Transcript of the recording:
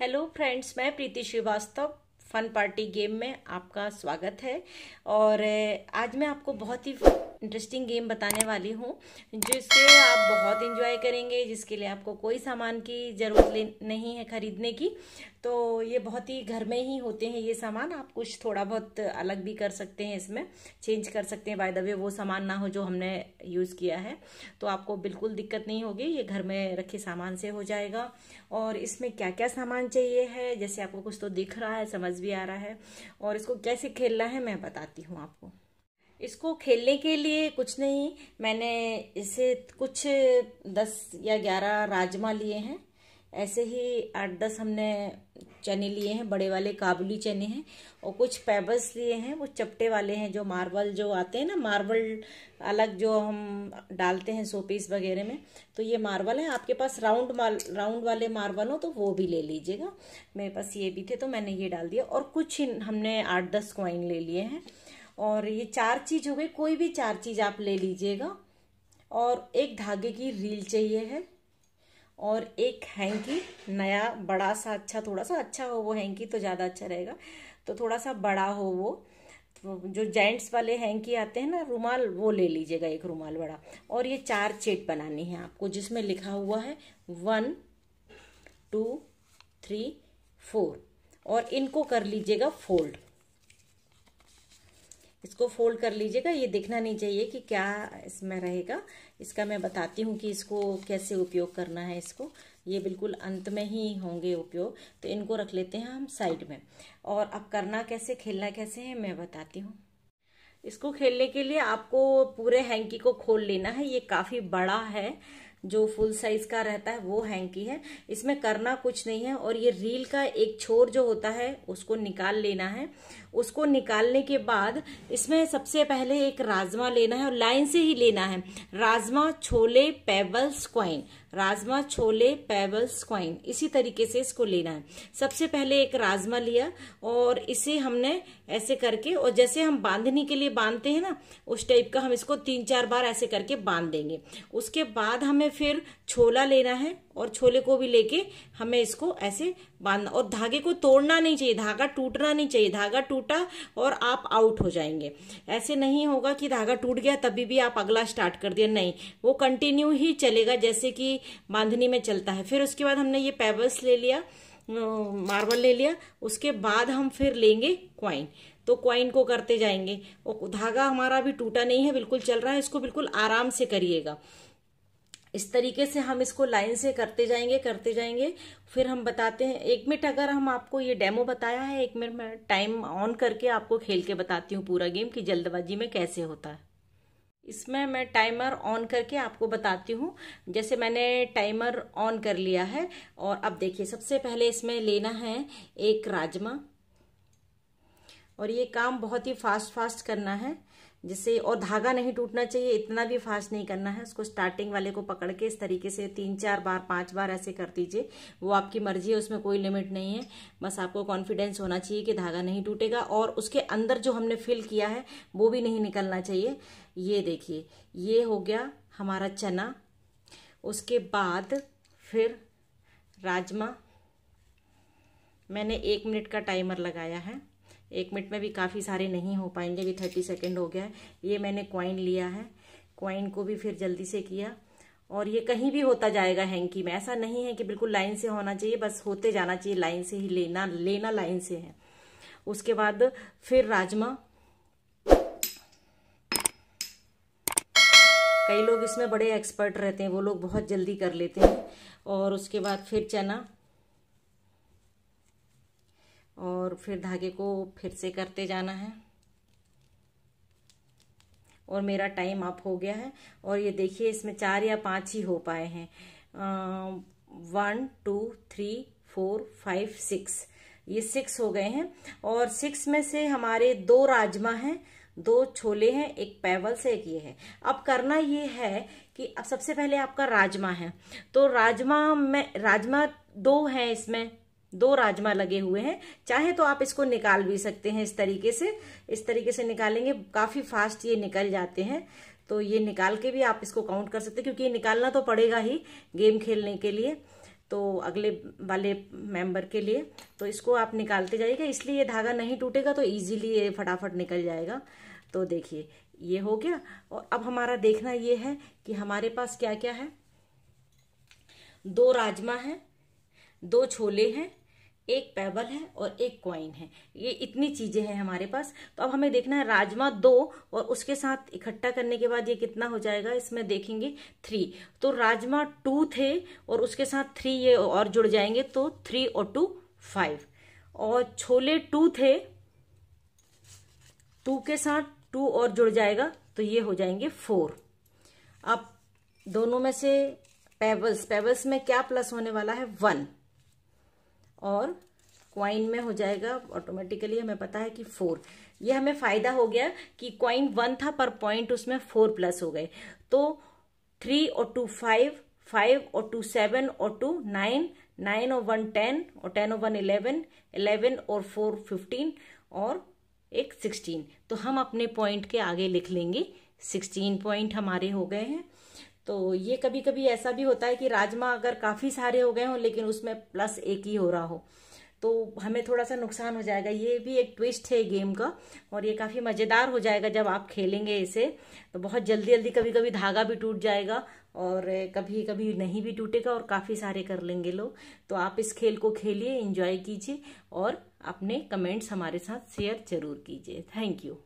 hello friends मैं Preeti Srivastava fun party game में आपका स्वागत है और आज मैं आपको बहुत ही इंटरेस्टिंग गेम बताने वाली हूँ जिससे आप बहुत इन्जॉय करेंगे जिसके लिए आपको कोई सामान की ज़रूरत नहीं है ख़रीदने की तो ये बहुत ही घर में ही होते हैं ये सामान आप कुछ थोड़ा बहुत अलग भी कर सकते हैं इसमें चेंज कर सकते हैं बाय द वे वो सामान ना हो जो हमने यूज़ किया है तो आपको बिल्कुल दिक्कत नहीं होगी ये घर में रखे सामान से हो जाएगा और इसमें क्या क्या सामान चाहिए है जैसे आपको कुछ तो दिख रहा है समझ भी आ रहा है और इसको कैसे खेलना है मैं बताती हूँ आपको इसको खेलने के लिए कुछ नहीं मैंने इसे कुछ दस या ग्यारह राजमा लिए हैं ऐसे ही आठ दस हमने चने लिए हैं बड़े वाले काबुली चने हैं और कुछ पेबल्स लिए हैं वो चपटे वाले हैं जो मार्बल जो आते हैं ना मार्बल अलग जो हम डालते हैं सोपीस वगैरह में तो ये मार्बल है आपके पास राउंड राउंड वाले मार्बल हो तो वो भी ले लीजिएगा मेरे पास ये भी थे तो मैंने ये डाल दिया और कुछ हमने आठ दस क्वाइन ले लिए हैं और ये चार चीज़ हो गई कोई भी चार चीज़ आप ले लीजिएगा और एक धागे की रील चाहिए है और एक हैंकी नया बड़ा सा अच्छा थोड़ा सा अच्छा हो वो हैंकी तो ज़्यादा अच्छा रहेगा तो थोड़ा सा बड़ा हो वो तो जो जेंट्स वाले हैंकी आते हैं ना रुमाल वो ले लीजिएगा एक रुमाल बड़ा और ये चार चेट बनानी है आपको जिसमें लिखा हुआ है वन टू थ्री फोर और इनको कर लीजिएगा फोल्ड इसको फोल्ड कर लीजिएगा ये देखना नहीं चाहिए कि क्या इसमें रहेगा इसका मैं बताती हूँ कि इसको कैसे उपयोग करना है इसको ये बिल्कुल अंत में ही होंगे उपयोग तो इनको रख लेते हैं हम साइड में और अब करना कैसे खेलना कैसे है मैं बताती हूँ इसको खेलने के लिए आपको पूरे हैंकी को खोल लेना है ये काफ़ी बड़ा है जो फुल साइज का रहता है वो हैंग की है इसमें करना कुछ नहीं है और ये रील का एक छोर जो होता है उसको निकाल लेना है उसको निकालने के बाद इसमें सबसे पहले एक राजमा लेना है और लाइन से ही लेना है राजमा छोले पेबल स्क्वाइन राजमा छोले पेबल स्क्वाइन इसी तरीके से इसको लेना है सबसे पहले एक राजमा लिया और इसे हमने ऐसे करके और जैसे हम बांधने के लिए बांधते हैं ना उस टाइप का हम इसको तीन चार बार ऐसे करके बांध देंगे उसके बाद हमें फिर छोला लेना है और छोले को भी लेके हमें इसको ऐसे बांधना और धागे को तोड़ना नहीं चाहिए धागा टूटना नहीं चाहिए धागा टूटा और आप आउट हो जाएंगे ऐसे नहीं होगा कि धागा टूट गया तभी भी आप अगला स्टार्ट कर दिया नहीं वो कंटिन्यू ही चलेगा जैसे कि बांधनी में चलता है फिर उसके बाद हमने ये पेबल्स ले लिया मार्बल ले लिया उसके बाद हम फिर लेंगे क्वाइन तो क्वाइन को करते जाएंगे और धागा हमारा भी टूटा नहीं है बिल्कुल चल रहा है इसको बिल्कुल आराम से करिएगा इस तरीके से हम इसको लाइन से करते जाएंगे करते जाएंगे फिर हम बताते हैं एक मिनट अगर हम आपको ये डेमो बताया है एक मिनट में टाइम ऑन करके आपको खेल के बताती हूँ पूरा गेम कि जल्दबाजी में कैसे होता है इसमें मैं टाइमर ऑन करके आपको बताती हूँ जैसे मैंने टाइमर ऑन कर लिया है और अब देखिए सबसे पहले इसमें लेना है एक राजमा और ये काम बहुत ही फास्ट फास्ट करना है जिससे और धागा नहीं टूटना चाहिए इतना भी फास्ट नहीं करना है उसको स्टार्टिंग वाले को पकड़ के इस तरीके से तीन चार बार पांच बार ऐसे कर दीजिए वो आपकी मर्जी है उसमें कोई लिमिट नहीं है बस आपको कॉन्फिडेंस होना चाहिए कि धागा नहीं टूटेगा और उसके अंदर जो हमने फिल किया है वो भी नहीं निकलना चाहिए ये देखिए ये हो गया हमारा चना उसके बाद फिर राजमा मैंने एक मिनट का टाइमर लगाया है एक मिनट में भी काफ़ी सारे नहीं हो पाएंगे अभी थर्टी सेकेंड हो गया है ये मैंने क्वाइन लिया है क्वाइन को भी फिर जल्दी से किया और ये कहीं भी होता जाएगा हैंकी में ऐसा नहीं है कि बिल्कुल लाइन से होना चाहिए बस होते जाना चाहिए लाइन से ही लेना लेना लाइन से है उसके बाद फिर राजमा कई लोग इसमें बड़े एक्सपर्ट रहते हैं वो लोग बहुत जल्दी कर लेते हैं और उसके बाद फिर चना और फिर धागे को फिर से करते जाना है और मेरा टाइम अप हो गया है और ये देखिए इसमें चार या पांच ही हो पाए हैं one two three four five six ये सिक्स हो गए हैं और सिक्स में से हमारे दो राजमा हैं दो छोले हैं एक पैवल से एक ये है अब करना ये है कि अब सबसे पहले आपका राजमा है तो राजमा में राजमा दो हैं इसमें दो राजमा लगे हुए हैं चाहे तो आप इसको निकाल भी सकते हैं इस तरीके से इस तरीके से निकालेंगे काफी फास्ट ये निकल जाते हैं तो ये निकाल के भी आप इसको काउंट कर सकते हैं क्योंकि ये निकालना तो पड़ेगा ही गेम खेलने के लिए तो अगले वाले मेंबर के लिए तो इसको आप निकालते जाइएगा इसलिए ये धागा नहीं टूटेगा तो इजीली ये फटाफट निकल जाएगा तो देखिए ये हो गया और अब हमारा देखना ये है कि हमारे पास क्या क्या है दो राजमा है दो छोले हैं एक पैबल है और एक कॉइन है ये इतनी चीजें हैं हमारे पास तो अब हमें देखना है राजमा दो और उसके साथ इकट्ठा करने के बाद ये कितना हो जाएगा इसमें देखेंगे थ्री तो राजमा टू थे और उसके साथ थ्री ये और जुड़ जाएंगे तो थ्री और टू फाइव और छोले टू थे टू के साथ टू और जुड़ जाएगा तो ये हो जाएंगे फोर अब दोनों में से पैबल्स पैबल्स में क्या प्लस होने वाला है वन और क्वाइन में हो जाएगा ऑटोमेटिकली हमें पता है कि फोर ये हमें फायदा हो गया कि क्वाइन वन था पर पॉइंट उसमें फोर प्लस हो गए तो थ्री और टू फाइव फाइव और टू सेवन और टू नाइन नाइन और वन टेन और टेन और वन इलेवन इलेवन और फोर फिफ्टीन और एक सिक्सटीन तो हम अपने पॉइंट के आगे लिख लेंगे सिक्सटीन पॉइंट हमारे हो गए हैं तो ये कभी कभी ऐसा भी होता है कि राजमा अगर काफ़ी सारे हो गए हों लेकिन उसमें प्लस एक ही हो रहा हो तो हमें थोड़ा सा नुकसान हो जाएगा ये भी एक ट्विस्ट है गेम का और ये काफ़ी मज़ेदार हो जाएगा जब आप खेलेंगे इसे तो बहुत जल्दी जल्दी कभी कभी धागा भी टूट जाएगा और कभी कभी नहीं भी टूटेगा और काफ़ी सारे कर लेंगे लोग तो आप इस खेल को खेलिए इंजॉय कीजिए और अपने कमेंट्स हमारे साथ शेयर जरूर कीजिए थैंक यू